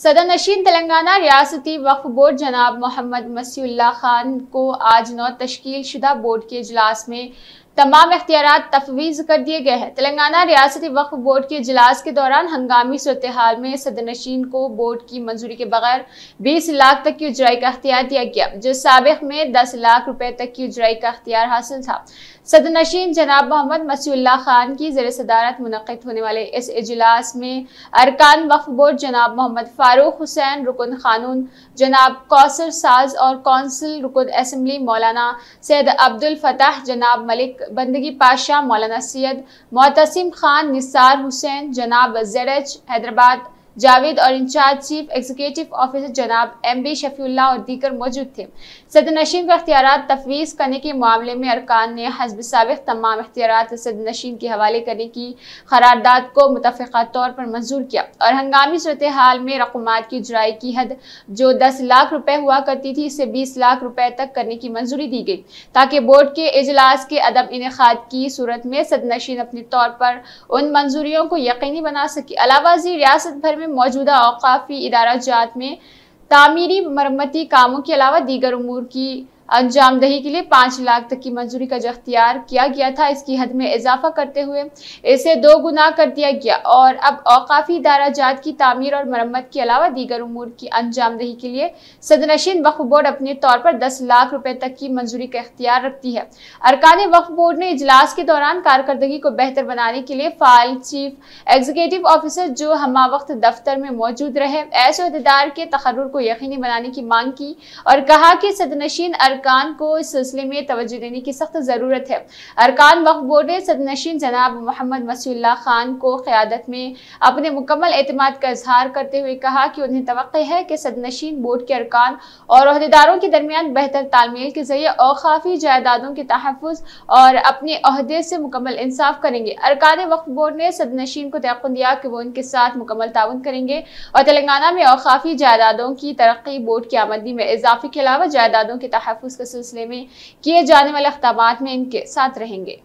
सदर नशीन तेलंगाना रियासती वक्फ बोर्ड जनाब मोहम्मद मसीुल्ला खान को आज नौ तश्कील शुदा बोर्ड के अजलास में तमाम अख्तियार तफवीज कर दिए गए हैं तेलंगाना रियासती वक्फ बोर्ड के अजलास के दौरान हंगामी सूरत हाल में सदर नशीन को बोर्ड की मंजूरी के बगैर बीस लाख तक की उजराई का अख्तियार दिया गया जो सबक में दस लाख रुपए तक की उजराई का अख्तियार हासिल था सदर नशीन जनाब मोहम्मद मसील्ला खान की जर सदारत मुनद होने वाले इस अजलास में अरकान वक्फ बोर्ड जनाब मोहम्मद फारूक हुसैन रुकन खानून जनाब कौसर साज और कौंसिल रुकन असम्बली मौलाना सैद अब्दुल फतह जनाब मलिक बंदगी पाशा मौलाना सैयद मोतसिम खान निसार हुसैन जनाब जेड एच हैदराबाद जावेद और इंचार्ज चीफ एग्जीक्यूटिव ऑफिसर जनाब एम बी शफील्ला और दीकर मौजूद थे सदनशीन का अख्तियार तफवीज़ करने के मामले में अरकान ने हजब सबक तमाम अख्तियार सदनशीन के हवाले करने की करारदाद को मुतफ़ा तौर पर मंजूर किया और हंगामी सूरत हाल में रकूमत की जराई की हद जो दस लाख रुपये हुआ करती थी इसे बीस लाख रुपये तक करने की मंजूरी दी गई ताकि बोर्ड के अजलास के अदम इनका की सूरत में सदनशीन अपने तौर पर उन मंजूरियों को यकीनी बना सके अलावा जी रियासत भर में मौजूदा अवकाफी इदारा जात में तामीरी मरम्मती कामों के अलावा दीगर उमूर की अंजाम दही के लिए पाँच लाख तक की मंजूरी का जो अख्तियार किया गया था इसकी हद में इजाफा करते हुए इसे दो गुना कर दिया गया और अब अवकाफी इदारा जात की तमीर और मरम्मत के अलावा दीगर उमूर की अंजाम दही के लिए सदनशीन वक्फ बोर्ड अपने तौर पर दस लाख रुपए तक की मंजूरी का अख्तियार रखती है अरकान वक्फ बोर्ड ने इजलास के दौरान कारकर्दगी को बेहतर बनाने के लिए फाइल चीफ एग्जीक्यूटिव ऑफिसर जो हमा वक्त दफ्तर में मौजूद रहे ऐसे अहदेदार के तकर को यकीनी बनाने की मांग की और कहा कि सदनशीन अरकान अरकान को इस सिलसिले में तोज्जो देने की सख्त ज़रूरत है अरकान वक्फ बोर्ड ने सदनशीन जनाब मोहम्मद मसी खान को क़्यादत में अपने मुकम्मल अतमाद का इजहार करते हुए कहा कि उन्हें तो है कि सदनशीन बोर्ड के अरकान और अहदेदारों के दरमियान बेहतर तालमेल के जरिए अवकाफ़ी जायदादों के तहफ़ और अपने अहदे से मुकम्मल इंसाफ करेंगे अरकान वक्फ बोर्ड ने सदनशीन को तयन दिया कि वो उनके साथ मुकम्मल ताउन करेंगे और तेलंगाना में अवकाफ़ी जायदादों की तरक्की बोर्ड की आमदनी में इजाफे के अलावा जायदादों के तहफ़ तहफ़ के सिलसिले में किए जाने वाले अखदाम में इनके साथ रहेंगे